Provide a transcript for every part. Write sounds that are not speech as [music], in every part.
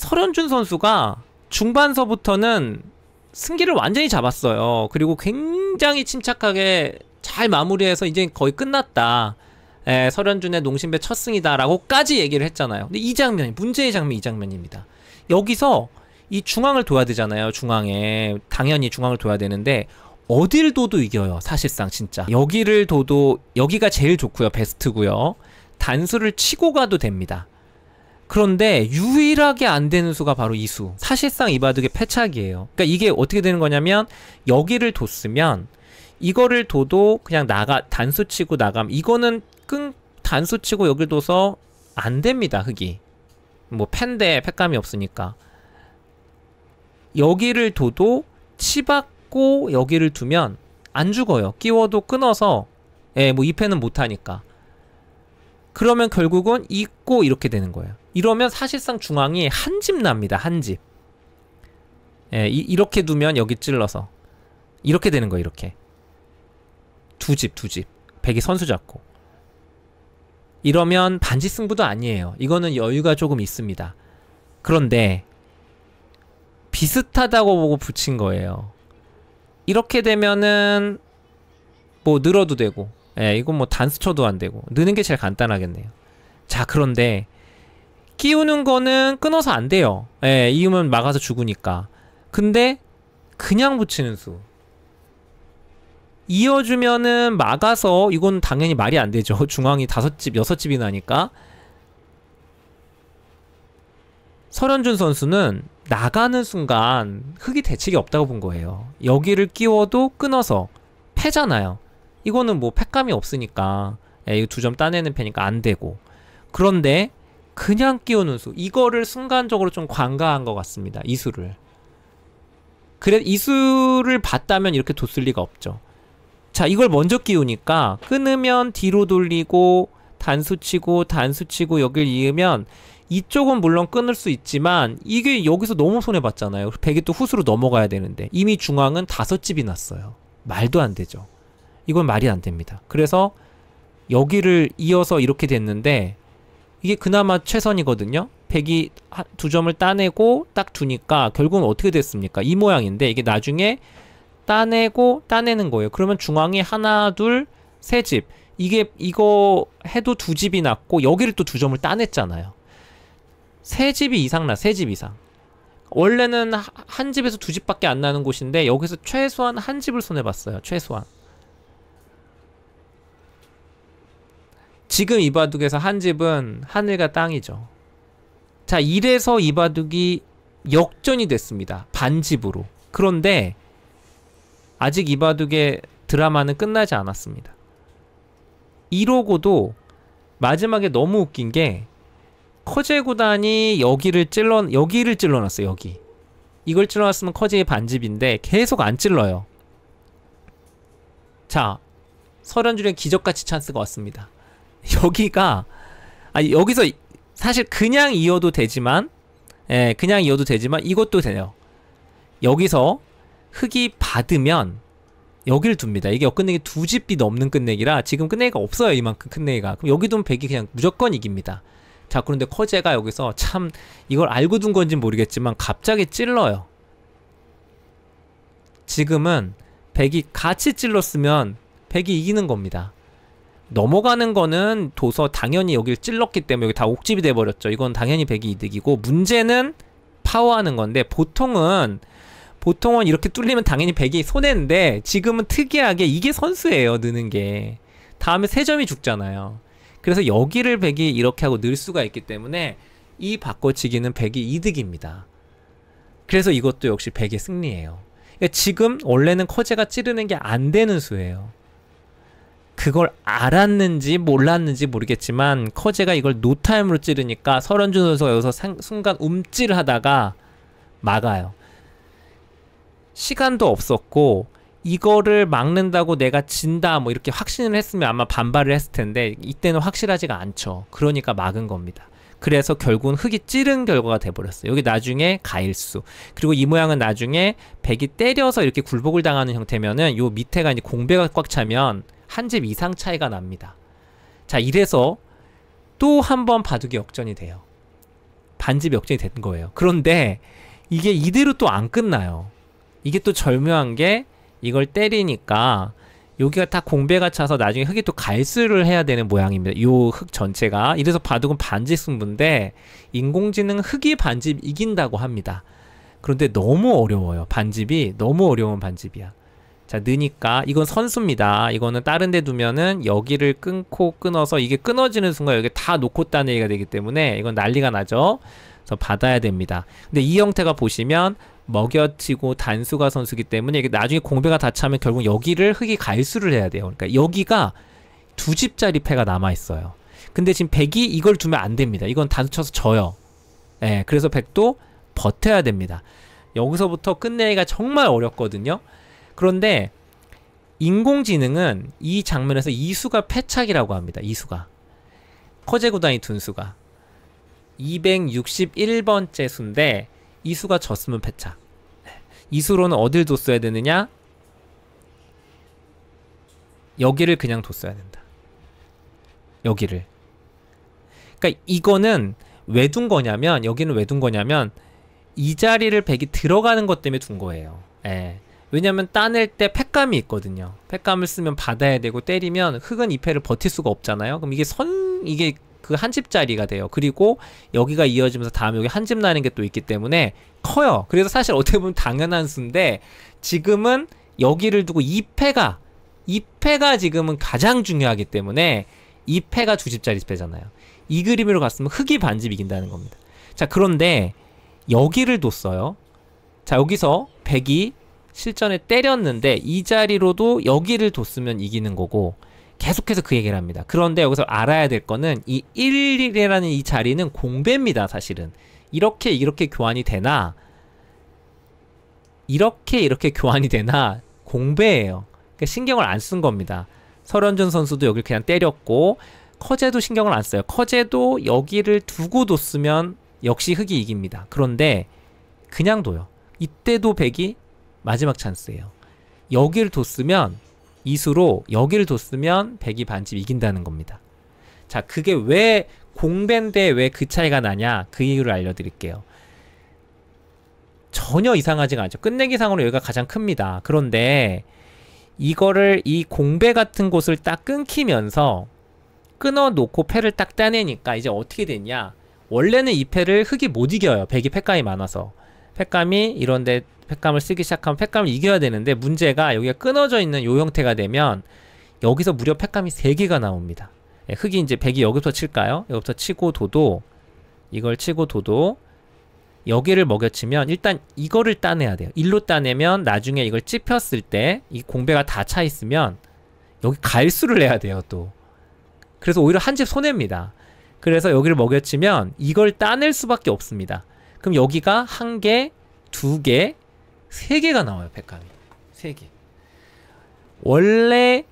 서현준 선수가 중반서부터는 승기를 완전히 잡았어요. 그리고 굉장히 침착하게 잘 마무리해서 이제 거의 끝났다. 에, 예, 설현준의 농심배 첫 승이다라고까지 얘기를 했잖아요. 근데 이 장면이 문제의 장면 이 장면입니다. 여기서 이 중앙을 둬야 되잖아요. 중앙에 당연히 중앙을 둬야 되는데 어딜 둬도 이겨요. 사실상 진짜 여기를 둬도 여기가 제일 좋고요. 베스트고요. 단수를 치고 가도 됩니다. 그런데 유일하게 안 되는 수가 바로 이 수. 사실상 이 바둑의 패착이에요. 그러니까 이게 어떻게 되는 거냐면 여기를 뒀으면 이거를 둬도 그냥 나가 단수 치고 나감. 이거는 끙 단수 치고 여길 둬서 안 됩니다. 흑이. 뭐 팬데 패감이 없으니까. 여기를 둬도 치받고 여기를 두면 안 죽어요. 끼워도 끊어서 예, 뭐이패는못 하니까. 그러면 결국은 잊고 이렇게 되는 거예요. 이러면 사실상 중앙이 한 집 납니다. 한 집. 예, 이, 렇게 두면 여기 찔러서 이렇게 되는 거예요. 이렇게 두 집, 두 집. 백이 선수 잡고 이러면 반지 승부도 아니에요. 이거는 여유가 조금 있습니다. 그런데 비슷하다고 보고 붙인 거예요. 이렇게 되면은 뭐 늘어도 되고 예, 이건 뭐 단수쳐도 안 되고 느는 게 제일 간단하겠네요. 자, 그런데 끼우는 거는 끊어서 안 돼요. 예, 이으면 막아서 죽으니까. 근데 그냥 붙이는 수. 이어주면은 막아서 이건 당연히 말이 안 되죠. [laughs] 중앙이 다섯 집, 여섯 집이 나니까. 설현준 선수는 나가는 순간 흙이 대책이 없다고 본 거예요. 여기를 끼워도 끊어서 패잖아요. 이거는 뭐 패감이 없으니까 에 예, 이거 두 점 따내는 패니까 안 되고. 그런데 그냥 끼우는 수 이거를 순간적으로 좀 관가한 것 같습니다 이 수를 그래 이 수를 봤다면 이렇게 뒀을 리가 없죠 자 이걸 먼저 끼우니까 끊으면 뒤로 돌리고 단수 치고 단수 치고 여길 이으면 이쪽은 물론 끊을 수 있지만 이게 여기서 너무 손해 봤잖아요 백이 또 후수로 넘어가야 되는데 이미 중앙은 다섯 집이 났어요 말도 안 되죠 이건 말이 안 됩니다 그래서 여기를 이어서 이렇게 됐는데 이게 그나마 최선이거든요. 백이 두 점을 따내고 딱 두니까 결국은 어떻게 됐습니까? 이 모양인데 이게 나중에 따내고 따내는 거예요. 그러면 중앙에 하나, 둘, 세 집. 이게 이거 해도 두 집이 났고 여기를 또 두 점을 따냈잖아요. 세 집이 이상 나, 세 집 이상. 원래는 한 집에서 두 집밖에 안 나는 곳인데 여기서 최소한 한 집을 손해봤어요. 최소한. 지금 이바둑에서 한 집은 하늘과 땅이죠. 자, 이래서 이바둑이 역전이 됐습니다. 반집으로. 그런데 아직 이바둑의 드라마는 끝나지 않았습니다. 이러고도 마지막에 너무 웃긴 게 커제 구단이 여기를 찔러 여기를 찔러놨어요. 여기. 이걸 찔러놨으면 커제의 반집인데 계속 안 찔러요. 자, 서현주의 기적같이 찬스가 왔습니다. [laughs] 여기가 아 여기서 사실 그냥 이어도 되지만 예, 그냥 이어도 되지만 이것도 돼요. 여기서 흙이 받으면 여길 둡니다. 이게 끝내기 두 집이 넘는 끝내기라 지금 끝내기가 없어요. 이만큼 끝내기가. 그럼 여기 두면 1이 그냥 무조건 이깁니다. 자 그런데 커제가 여기서 참 이걸 알고 둔 건진 모르겠지만 갑자기 찔러요. 지금은 백이 같이 찔렀으면 백이 이기는 겁니다. 넘어가는 거는 도서 당연히 여기를 찔렀기 때문에 여기 다 옥집이 돼버렸죠. 이건 당연히 백이 이득이고 문제는 파워하는 건데 보통은 보통은 이렇게 뚫리면 당연히 백이 손해인데 지금은 특이하게 이게 선수예요. 느는 게. 다음에 세점이 죽잖아요. 그래서 여기를 백이 이렇게 하고 늘 수가 있기 때문에 이 바꿔치기는 백이 이득입니다. 그래서 이것도 역시 백의 승리예요. 그러니까 지금 원래는 커제가 찌르는 게 안 되는 수예요. 그걸 알았는지 몰랐는지 모르겠지만 커제가 이걸 노타임으로 찌르니까 설현준 선수가 여기서 상, 순간 움찔하다가 막아요. 시간도 없었고 이거를 막는다고 내가 진다 뭐 이렇게 확신을 했으면 아마 반발을 했을 텐데 이때는 확실하지가 않죠. 그러니까 막은 겁니다. 그래서 결국은 흙이 찌른 결과가 돼버렸어요. 여기 나중에 가일수 그리고 이 모양은 나중에 백이 때려서 이렇게 굴복을 당하는 형태면은 요 밑에가 이제 공배가 꽉 차면 한집 이상 차이가 납니다. 자, 이래서 또 한 번 바둑이 역전이 돼요. 반집 역전이 된 거예요. 그런데 이게 이대로 또 안 끝나요. 이게 또 절묘한 게 이걸 때리니까 여기가 다 공배가 차서 나중에 흙이 또 갈수를 해야 되는 모양입니다. 이 흙 전체가. 이래서 바둑은 반집 승부인데 인공지능 흙이 반집 이긴다고 합니다. 그런데 너무 어려워요. 반집이 너무 어려운 반집이야. 자 느니까 이건 선수입니다 이거는 다른 데 두면은 여기를 끊고 끊어서 이게 끊어지는 순간 여기 다 놓고 따는 얘기가 되기 때문에 이건 난리가 나죠 그래서 받아야 됩니다 근데 이 형태가 보시면 먹여치고 단수가 선수기 때문에 이게 나중에 공배가 다 차면 결국 여기를 흙이 갈수를 해야 돼요 그러니까 여기가 두 집짜리 패가 남아 있어요 근데 지금 1 0 0이 이걸 두면 안 됩니다 이건 단수 쳐서 져요 예 그래서 1 0 0도 버텨야 됩니다 여기서부터 끝내기가 정말 어렵거든요 그런데 인공지능은 이 장면에서 이수가 패착이라고 합니다. 이수가. 커제 구단이 둔 수가. 261번째 수인데 이수가 졌으면 패착. 이수로는 어딜 뒀어야 되느냐? 여기를 그냥 뒀어야 된다. 여기를. 그러니까 이거는 왜 둔 거냐면 여기는 왜 둔 거냐면 이 자리를 백이 들어가는 것 때문에 둔 거예요. 예. 왜냐면 따낼 때 팩감이 있거든요. 팩감을 쓰면 받아야 되고 때리면 흙은 이패를 버틸 수가 없잖아요. 그럼 이게 선 이게 그 한 집짜리가 돼요. 그리고 여기가 이어지면서 다음 에 여기 한 집 나는 게 또 있기 때문에 커요. 그래서 사실 어떻게 보면 당연한 수인데 지금은 여기를 두고 이패가이패가 지금은 가장 중요하기 때문에 이패가두 집짜리 패잖아요. 이 그림으로 갔으면 흙이 반집 이긴다는 겁니다. 자 그런데 여기를 뒀어요. 자 여기서 백이 실전에 때렸는데 이 자리로도 여기를 뒀으면 이기는 거고 계속해서 그 얘기를 합니다. 그런데 여기서 알아야 될 거는 이 1이라는 이 자리는 공배입니다. 사실은 이렇게 이렇게 교환이 되나 이렇게 이렇게 교환이 되나 공배예요. 그러니까 신경을 안 쓴 겁니다. 설현준 선수도 여기를 그냥 때렸고 커제도 신경을 안 써요. 커제도 여기를 두고 뒀으면 역시 흑이 이깁니다. 그런데 그냥 둬요. 이때도 백이 마지막 찬스예요. 여기를 뒀으면 이수로 여기를 뒀으면 백이 반집 이긴다는 겁니다. 자, 그게 왜 공배인데 왜 그 차이가 나냐? 그 이유를 알려드릴게요. 전혀 이상하지가 않죠. 끝내기상으로 여기가 가장 큽니다. 그런데 이거를 이 공배 같은 곳을 딱 끊기면서 끊어놓고 패를 딱 따내니까 이제 어떻게 됐냐. 원래는 이 패를 흙이못 이겨요. 백이 패감이 많아서. 패감이 이런데 팩감을 쓰기 시작하면 팩감을 이겨야 되는데 문제가 여기가 끊어져 있는 요 형태가 되면 여기서 무려 팩감이 3개가 나옵니다. 예, 흑이 이제 백이여기서 칠까요? 여기서 치고 도도 이걸 치고 도도 여기를 먹여치면 일단 이거를 따내야 돼요. 일로 따내면 나중에 이걸 찝혔을 때 이 공배가 다 차 있으면 여기 갈수를 해야 돼요 또. 그래서 오히려 한 집 손해입니다. 그래서 여기를 먹여치면 이걸 따낼 수밖에 없습니다. 그럼 여기가 한 개, 두 개, 3개가 나와요 백감이 3개 원래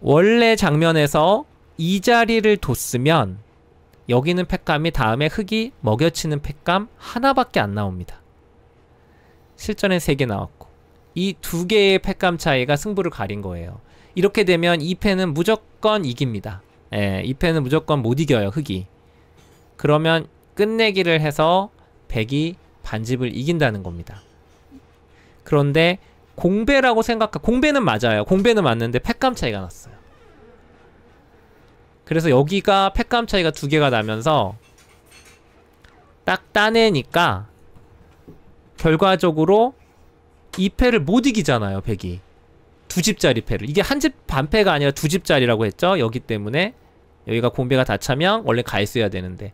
원래 장면에서 이 자리를 뒀으면 여기는 팩감이 다음에 흙이 먹여치는 팩감 하나밖에 안 나옵니다. 실전에 3개 나왔고 이 두 개의 팩감 차이가 승부를 가린 거예요. 이렇게 되면 이패는 무조건 이깁니다. 예, 2패는 무조건 못 이겨요 흙이. 그러면 끝내기를 해서 백이 반집을 이긴다는 겁니다. 그런데 공배라고 생각하 공배는 맞아요. 공배는 맞는데 팩감 차이가 났어요. 그래서 여기가 팩감 차이가 두 개가 나면서 딱 따내니까 결과적으로 이패를못 이기잖아요, 백이. 두 집짜리 패를. 이게 한 집 반패가 아니라 두 집짜리라고 했죠. 여기 때문에 여기가 공배가 다 차면 원래 가 있어야 되는데.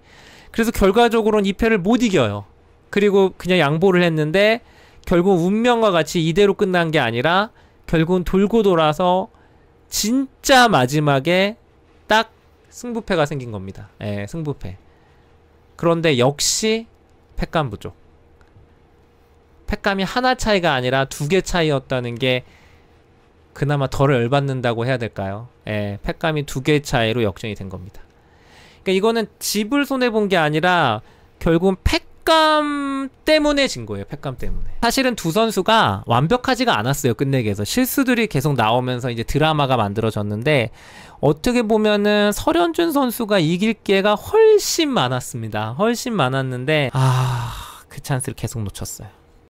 그래서 결과적으로는 2패를 못 이겨요. 그리고 그냥 양보를 했는데 결국 운명과 같이 이대로 끝난 게 아니라 결국은 돌고 돌아서 진짜 마지막에 딱 승부패가 생긴 겁니다. 예, 승부패. 그런데 역시 패감 부족. 패감이 하나 차이가 아니라 두 개 차이였다는 게 그나마 덜 열받는다고 해야 될까요? 예, 패감이 두 개 차이로 역전이 된 겁니다. 그러니까 이거는 집을 손해본 게 아니라 결국은 팩 팩감 때문에 진 거예요. 팩감 때문에. 사실은 두 선수가 완벽하지가 않았어요. 끝내기에서 실수들이 계속 나오면서 이제 드라마가 만들어졌는데 어떻게 보면은 설현준 선수가 이길 기회가 훨씬 많았습니다. 훨씬 많았는데 아, 그 찬스를 계속 놓쳤어요.